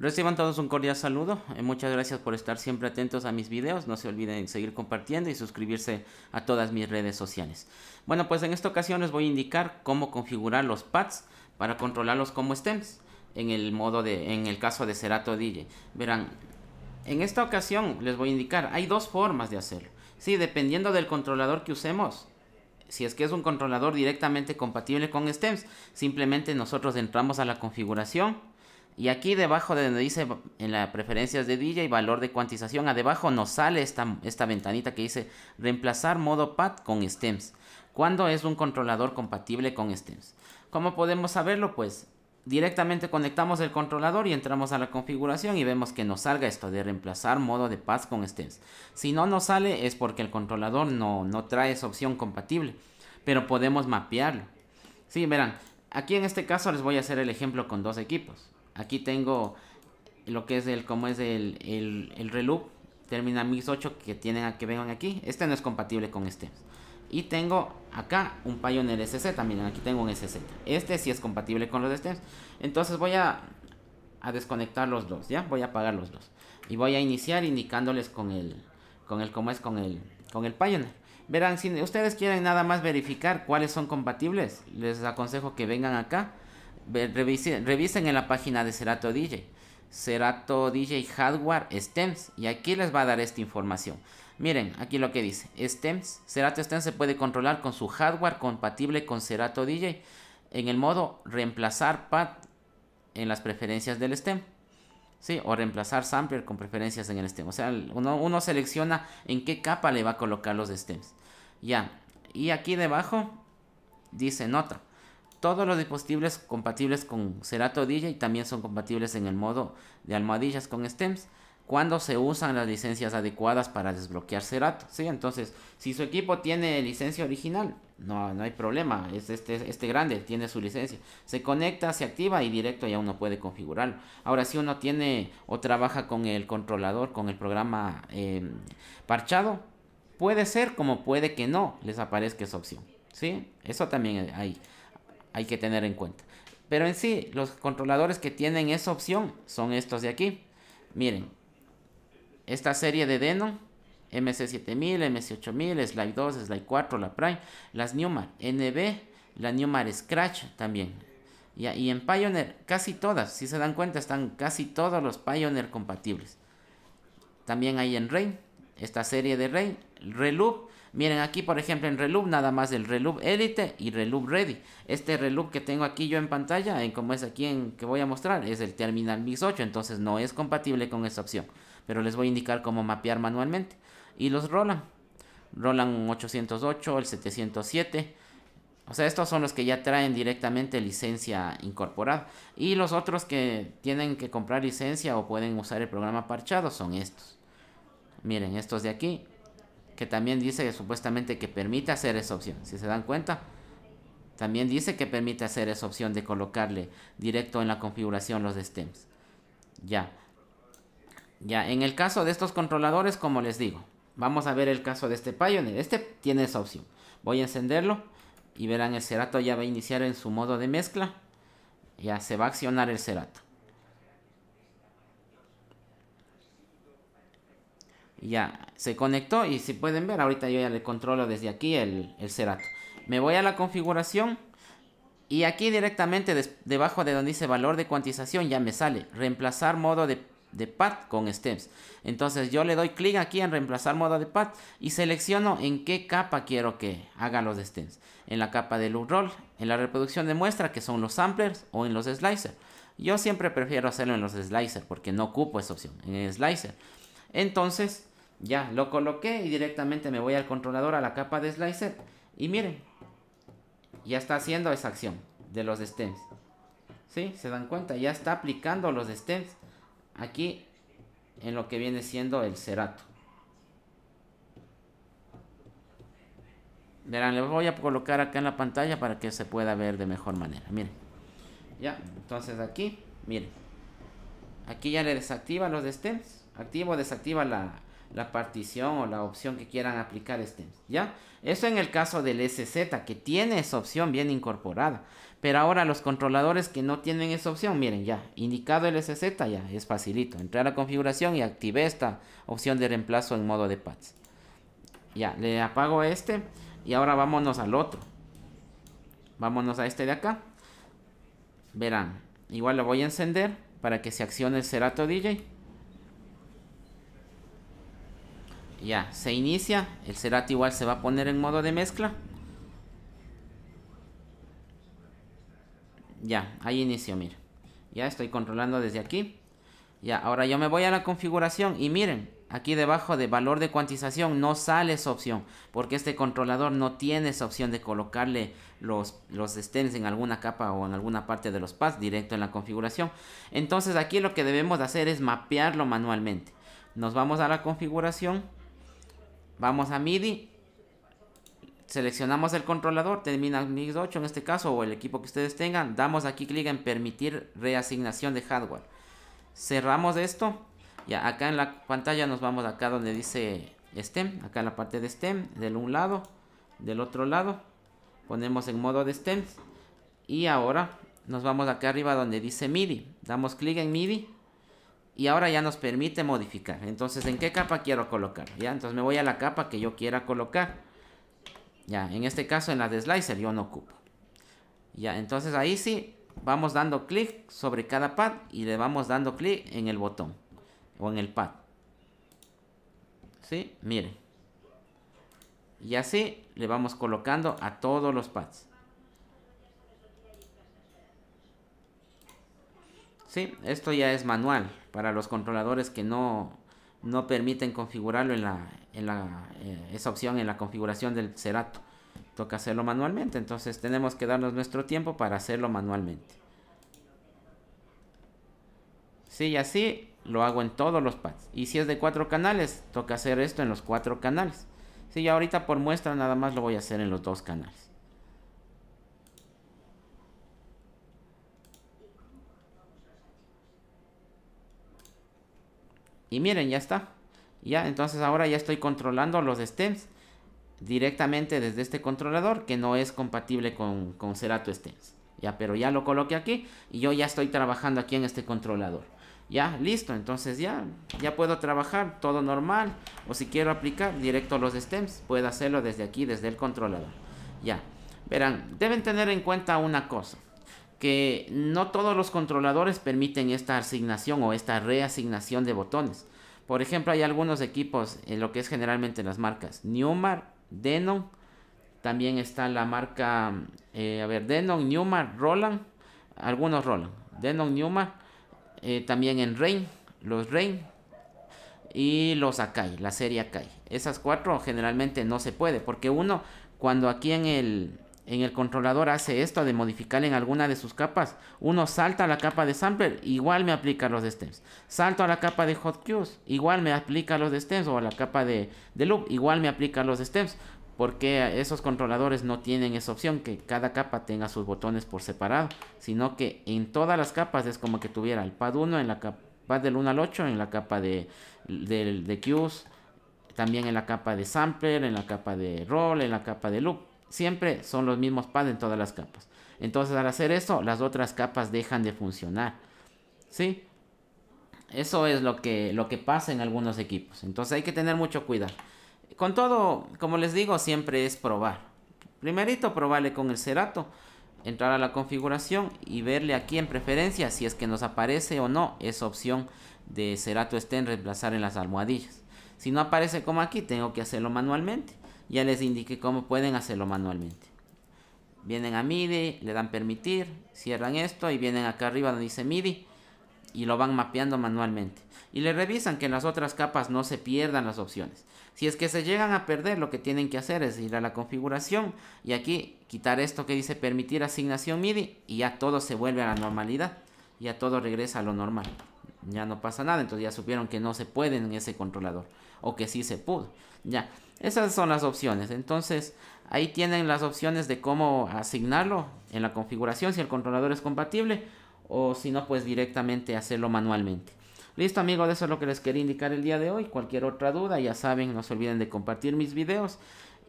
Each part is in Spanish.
Reciban todos un cordial saludo. y eh, muchas gracias por estar siempre atentos a mis videos. No se olviden seguir compartiendo y suscribirse a todas mis redes sociales. Bueno, pues en esta ocasión les voy a indicar cómo configurar los pads para controlarlos como stems en el modo de en el caso de Serato DJ. Verán, en esta ocasión les voy a indicar, hay dos formas de hacerlo. Sí, dependiendo del controlador que usemos, si es que es un controlador directamente compatible con stems, simplemente nosotros entramos a la configuración y aquí debajo de donde dice en las preferencias de DJ valor de cuantización, a debajo nos sale esta, esta ventanita que dice reemplazar modo pad con stems. ¿Cuándo es un controlador compatible con stems? ¿Cómo podemos saberlo? Pues directamente conectamos el controlador y entramos a la configuración y vemos que nos salga esto de reemplazar modo de pad con stems. Si no nos sale es porque el controlador no, no trae esa opción compatible, pero podemos mapearlo. Sí, verán, aquí en este caso les voy a hacer el ejemplo con dos equipos. Aquí tengo lo que es el, como es el, el, el reloop 8 que tienen que vengan aquí. Este no es compatible con este. Y tengo acá un Pioneer SZ, Miren, aquí tengo un SZ. Este sí es compatible con los de stems. Entonces voy a, desconectar los dos, ¿ya? Voy a apagar los dos. Y voy a iniciar indicándoles con el, con el, como es con el, con el Pioneer. Verán, si ustedes quieren nada más verificar cuáles son compatibles, les aconsejo que vengan acá Revisen, en la página de Cerato DJ. Cerato DJ Hardware Stems. Y aquí les va a dar esta información. Miren, aquí lo que dice. Stems. Cerato Stems se puede controlar con su hardware compatible con Cerato DJ. En el modo reemplazar pad en las preferencias del stem. ¿sí? O reemplazar sampler con preferencias en el stem. O sea, uno, selecciona en qué capa le va a colocar los stems. Ya. Y aquí debajo dice nota todos los dispositivos compatibles con Serato DJ también son compatibles en el modo de almohadillas con stems cuando se usan las licencias adecuadas para desbloquear Serato. Entonces, si su equipo tiene licencia original, no, no hay problema. Es este, este grande tiene su licencia. Se conecta, se activa y directo ya uno puede configurarlo. Ahora, si uno tiene o trabaja con el controlador, con el programa em, parchado, puede ser como puede que no les aparezca esa opción. ¿sí? Eso también hay hay que tener en cuenta. Pero en sí, los controladores que tienen esa opción son estos de aquí. Miren, esta serie de Denon, MC7000, MC8000, Slide 2, Slide 4, la Prime, las Newmar NB, la Newmar Scratch también. Y, y en Pioneer, casi todas, si se dan cuenta, están casi todos los Pioneer compatibles. También hay en Rain, esta serie de Rain, Reloop, Miren aquí por ejemplo en Reloop nada más el Reloop Elite y Reloop Ready. Este Reloop que tengo aquí yo en pantalla, en como es aquí en que voy a mostrar, es el Terminal Mix 8, entonces no es compatible con esta opción. Pero les voy a indicar cómo mapear manualmente. Y los Roland. Roland 808, el 707. O sea, estos son los que ya traen directamente licencia incorporada. Y los otros que tienen que comprar licencia o pueden usar el programa parchado son estos. Miren, estos de aquí que también dice que, supuestamente que permite hacer esa opción. Si se dan cuenta, también dice que permite hacer esa opción de colocarle directo en la configuración los stems. Ya. Ya, en el caso de estos controladores, como les digo, vamos a ver el caso de este Pioneer. Este tiene esa opción. Voy a encenderlo y verán el Cerato ya va a iniciar en su modo de mezcla. Ya se va a accionar el Cerato. Ya, se conectó y si pueden ver, ahorita yo ya le controlo desde aquí el, el Cerato. Me voy a la configuración y aquí directamente debajo de donde dice valor de cuantización ya me sale reemplazar modo de, de pad con stems. Entonces yo le doy clic aquí en reemplazar modo de pad y selecciono en qué capa quiero que haga los stems. En la capa loop roll, en la reproducción de muestra que son los samplers o en los slicer. Yo siempre prefiero hacerlo en los slicer. porque no ocupo esa opción en el slicer. Entonces ya, lo coloqué y directamente me voy al controlador a la capa de slicer. Y miren, ya está haciendo esa acción de los stems. ¿Sí? ¿Se dan cuenta? Ya está aplicando los stems aquí en lo que viene siendo el cerato. Verán, le voy a colocar acá en la pantalla para que se pueda ver de mejor manera. Miren. Ya, entonces aquí, miren. Aquí ya le desactiva los stems. Activo, desactiva la, la partición o la opción que quieran aplicar stems, ¿ya? Eso en el caso del SZ, que tiene esa opción bien incorporada. Pero ahora los controladores que no tienen esa opción, miren, ya, indicado el SZ, ya, es facilito. Entré a la configuración y activé esta opción de reemplazo en modo de pads. Ya, le apago este y ahora vámonos al otro. Vámonos a este de acá. Verán, igual lo voy a encender para que se accione el Serato DJ. Ya, se inicia. El Cerati igual se va a poner en modo de mezcla. Ya, ahí inicio, miren Ya estoy controlando desde aquí. Ya, ahora yo me voy a la configuración y miren, aquí debajo de valor de cuantización no sale esa opción, porque este controlador no tiene esa opción de colocarle los, los stems en alguna capa o en alguna parte de los pads directo en la configuración. Entonces aquí lo que debemos hacer es mapearlo manualmente. Nos vamos a la configuración Vamos a MIDI. Seleccionamos el controlador, termina Mix 8 en este caso o el equipo que ustedes tengan. Damos aquí clic en permitir reasignación de hardware. Cerramos esto. Ya acá en la pantalla nos vamos acá donde dice STEM. Acá en la parte de STEM, del un lado, del otro lado. Ponemos en modo de STEM. Y ahora nos vamos acá arriba donde dice MIDI. Damos clic en MIDI y ahora ya nos permite modificar. Entonces, ¿en qué capa quiero colocar? Ya, entonces me voy a la capa que yo quiera colocar. Ya, en este caso en la de Slicer yo no ocupo. Ya, entonces ahí sí vamos dando clic sobre cada pad y le vamos dando clic en el botón o en el pad. ¿Sí? Miren. Y así le vamos colocando a todos los pads. Sí, esto ya es manual para los controladores que no, no permiten configurarlo en la, en la eh, esa opción en la configuración del Cerato. Toca hacerlo manualmente, entonces tenemos que darnos nuestro tiempo para hacerlo manualmente. Sí, y así lo hago en todos los pads. Y si es de cuatro canales, toca hacer esto en los cuatro canales. Sí, y ahorita por muestra nada más lo voy a hacer en los dos canales. Y miren, ya está. Ya, entonces ahora ya estoy controlando los stems directamente desde este controlador que no es compatible con, con Cerato Stems. Ya, pero ya lo coloqué aquí y yo ya estoy trabajando aquí en este controlador. Ya, listo, entonces ya, ya puedo trabajar todo normal. O si quiero aplicar directo los stems, puedo hacerlo desde aquí, desde el controlador. Ya, verán, deben tener en cuenta una cosa que no todos los controladores permiten esta asignación o esta reasignación de botones. Por ejemplo, hay algunos equipos en lo que es generalmente las marcas Newmar, Denon, también está la marca, eh, a ver, Denon, Newmar, Roland, algunos Roland, Denon, Newmar, eh, también en Rain, los Rain y los Akai, la serie Akai. Esas cuatro generalmente no se puede porque uno cuando aquí en el en el controlador hace esto de modificar en alguna de sus capas. Uno salta a la capa de sampler, igual me aplica los stems. Salto a la capa de hot cues, igual me aplica los stems. O a la capa de, loop, igual me aplica los stems. Porque esos controladores no tienen esa opción que cada capa tenga sus botones por separado. Sino que en todas las capas es como que tuviera el pad 1 en la capa del 1 al 8, en la capa de, de, de cues, también en la capa de sampler, en la capa de roll, en la capa de loop Siempre son los mismos pads en todas las capas. Entonces al hacer eso, las otras capas dejan de funcionar. ¿Sí? Eso es lo que, lo que pasa en algunos equipos. Entonces hay que tener mucho cuidado. Con todo, como les digo, siempre es probar. Primerito probarle con el cerato. Entrar a la configuración y verle aquí en preferencia si es que nos aparece o no esa opción de cerato estén reemplazar en las almohadillas. Si no aparece como aquí, tengo que hacerlo manualmente ya les indiqué cómo pueden hacerlo manualmente. Vienen a MIDI, le dan permitir, cierran esto y vienen acá arriba donde dice MIDI y lo van mapeando manualmente. Y le revisan que en las otras capas no se pierdan las opciones. Si es que se llegan a perder, lo que tienen que hacer es ir a la configuración y aquí quitar esto que dice permitir asignación MIDI y ya todo se vuelve a la normalidad. Ya todo regresa a lo normal. Ya no pasa nada, entonces ya supieron que no se pueden en ese controlador o que sí se pudo. Ya, esas son las opciones. Entonces, ahí tienen las opciones de cómo asignarlo en la configuración si el controlador es compatible o si no, pues directamente hacerlo manualmente. Listo amigos, eso es lo que les quería indicar el día de hoy. Cualquier otra duda, ya saben, no se olviden de compartir mis videos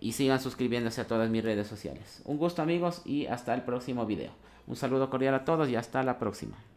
y sigan suscribiéndose a todas mis redes sociales. Un gusto amigos y hasta el próximo video. Un saludo cordial a todos y hasta la próxima.